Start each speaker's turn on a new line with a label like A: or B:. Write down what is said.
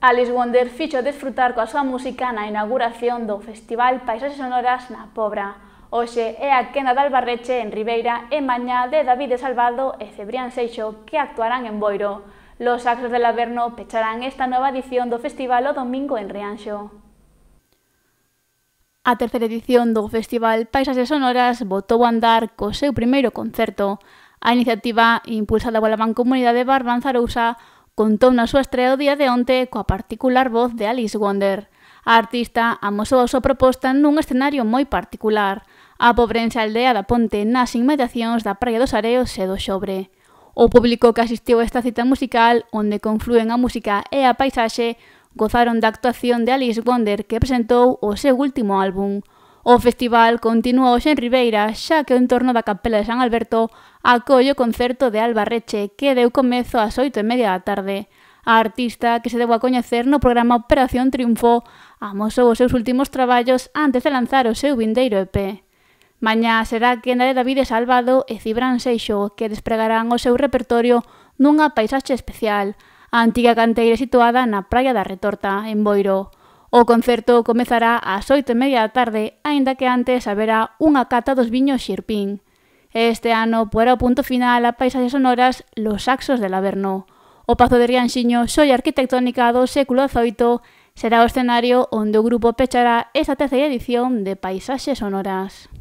A: Alice Wonder fixo desfrutar coa súa música na inauguración do Festival Paisaxes Sonoras na Pobra. Oxe é a quenda de Albarreche en Ribeira e mañá de David de Salvado e Cebrián Seixo que actuarán en Boiro. Los Axos del Averno pecharán esta nova edición do festival o domingo en Rianxo. A terceira edición do Festival Paisaxes Sonoras botou a andar co seu primeiro concerto. A iniciativa impulsada pola Mancomunidade Barbanzarousa Zarousa contou na súa estreia o día de onte coa particular voz de Alice Wonder. A artista amosou a súa proposta nun escenario moi particular, a pobrense aldea da Ponte nas inmediacións da Praia dos Areos e do Xobre. O público que asistiu a esta cita musical, onde confluen a música e a paisaxe, gozaron da actuación de Alice Wonder que presentou o seu último álbum, O festival continúa hoxe en Ribeira, xa que o entorno da Capela de San Alberto acolle o concerto de Alba Reche, que deu comezo ás oito e media da tarde. A artista que se deu a coñecer no programa Operación Triunfo amosou os seus últimos traballos antes de lanzar o seu vindeiro EP. Mañá será quenda de David Salvado e Cibran Seixo, que despregarán o seu repertorio nunha paisaxe especial, a antiga canteira situada na Praia da Retorta, en Boiro. O concerto comezará ás oito e media da tarde, aínda que antes haberá unha cata dos viños Xirpín. Este ano porá o punto final a paisaxes sonoras Los Saxos del Averno. O Pazo de Rianxiño, xoia arquitectónica do século XVIII, será o escenario onde o grupo pechará esa terceira edición de Paisaxes Sonoras.